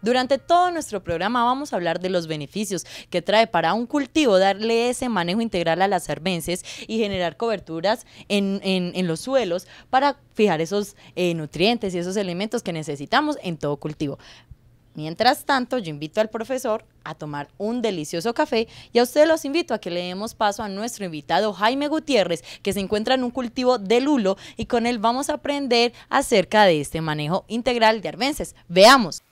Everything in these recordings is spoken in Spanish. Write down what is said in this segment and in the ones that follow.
Durante todo nuestro programa vamos a hablar de los beneficios que trae para un cultivo darle ese manejo integral a las arvenses y generar coberturas en, los suelos para fijar esos eh, nutrientes y esos elementos que necesitamos en todo cultivo. Mientras tanto, yo invito al profesor a tomar un delicioso café y a ustedes los invito a que le demos paso a nuestro invitado Jaime Gutiérrez, que se encuentra en un cultivo de lulo y con él vamos a aprender acerca de este manejo integral de arbences. Veamos.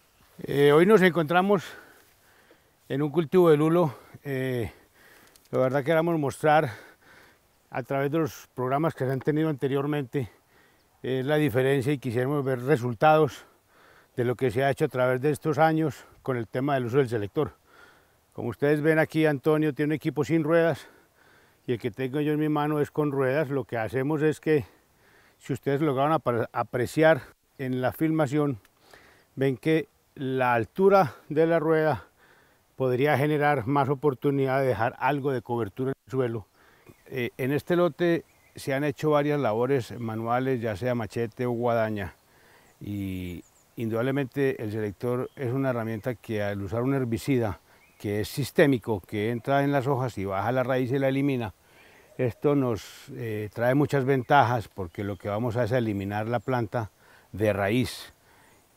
Eh, hoy nos encontramos en un cultivo de lulo. Eh, la verdad queremos mostrar a través de los programas que se han tenido anteriormente eh, la diferencia y quisiéramos ver resultados de lo que se ha hecho a través de estos años con el tema del uso del selector. Como ustedes ven aquí, Antonio tiene un equipo sin ruedas y el que tengo yo en mi mano es con ruedas. Lo que hacemos es que, si ustedes lograron apreciar en la filmación, ven que la altura de la rueda podría generar más oportunidad de dejar algo de cobertura en el suelo. Eh, en este lote se han hecho varias labores manuales, ya sea machete o guadaña, y indudablemente el selector es una herramienta que al usar un herbicida que es sistémico, que entra en las hojas y baja la raíz y la elimina, esto nos eh, trae muchas ventajas porque lo que vamos a hacer es eliminar la planta de raíz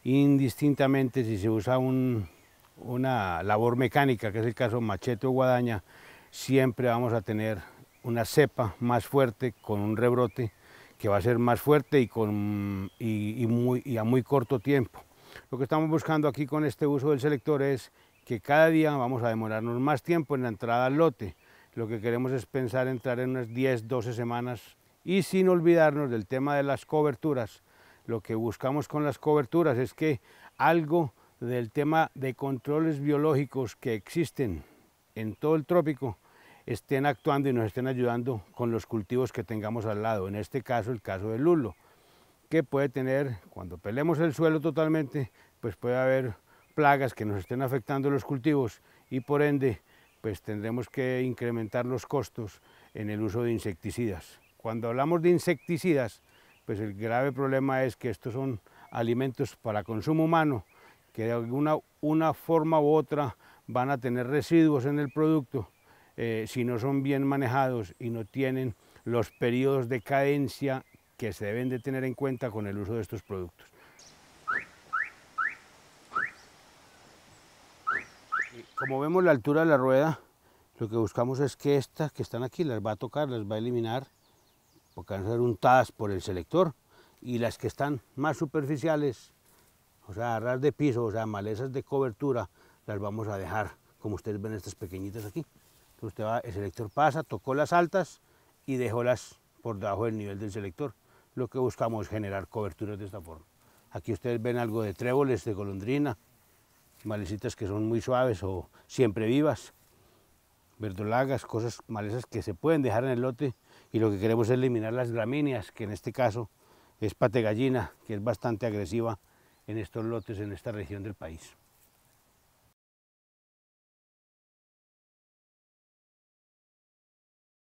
indistintamente si se usa una labor mecánica, que es el caso machete o guadaña, siempre vamos a tener una cepa más fuerte con un rebrote que va a ser más fuerte y, con, muy, y a muy corto tiempo. Lo que estamos buscando aquí con este uso del selector es que cada día vamos a demorarnos más tiempo en la entrada al lote. Lo que queremos es pensar entrar en unas 10, 12 semanas y sin olvidarnos del tema de las coberturas, lo que buscamos con las coberturas es que algo del tema de controles biológicos que existen en todo el trópico estén actuando y nos estén ayudando con los cultivos que tengamos al lado, en este caso el caso del lulo, que puede tener, cuando pelemos el suelo totalmente, pues puede haber plagas que nos estén afectando los cultivos y por ende pues tendremos que incrementar los costos en el uso de insecticidas. Cuando hablamos de insecticidas, pues el grave problema es que estos son alimentos para consumo humano, que de alguna una forma u otra van a tener residuos en el producto eh, si no son bien manejados y no tienen los periodos de cadencia que se deben de tener en cuenta con el uso de estos productos. Como vemos la altura de la rueda, lo que buscamos es que estas que están aquí las va a tocar, las va a eliminar ser untadas por el selector y las que están más superficiales, o sea, arras de piso, o sea, malezas de cobertura, las vamos a dejar, como ustedes ven estas pequeñitas aquí. Usted va, el selector pasa, tocó las altas y dejó las por debajo del nivel del selector. Lo que buscamos es generar coberturas de esta forma. Aquí ustedes ven algo de tréboles, de golondrina, malecitas que son muy suaves o siempre vivas verdolagas, cosas malezas que se pueden dejar en el lote y lo que queremos es eliminar las gramíneas, que en este caso es gallina que es bastante agresiva en estos lotes en esta región del país.